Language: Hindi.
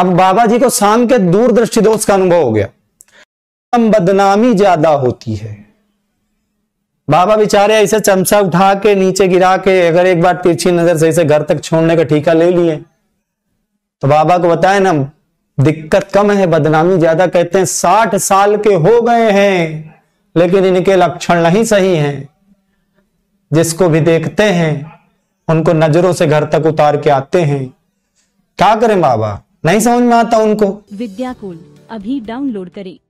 अब बाबा जी को शाम के दूरदृष्टि दोष का अनुभव हो गया हम बदनामी ज्यादा होती है बाबा बेचारे ऐसे चमचा उठा के नीचे गिरा के अगर एक बार तिरछी नजर से ऐसे घर तक छोड़ने का ठीका ले लिए तो बाबा को बताए ना दिक्कत कम है बदनामी ज्यादा कहते हैं साठ साल के हो गए हैं लेकिन इनके लक्षण नहीं सही हैं जिसको भी देखते हैं उनको नजरों से घर तक उतार के आते हैं क्या करें बाबा नहीं समझ में आता उनको विद्याकुल अभी डाउनलोड करें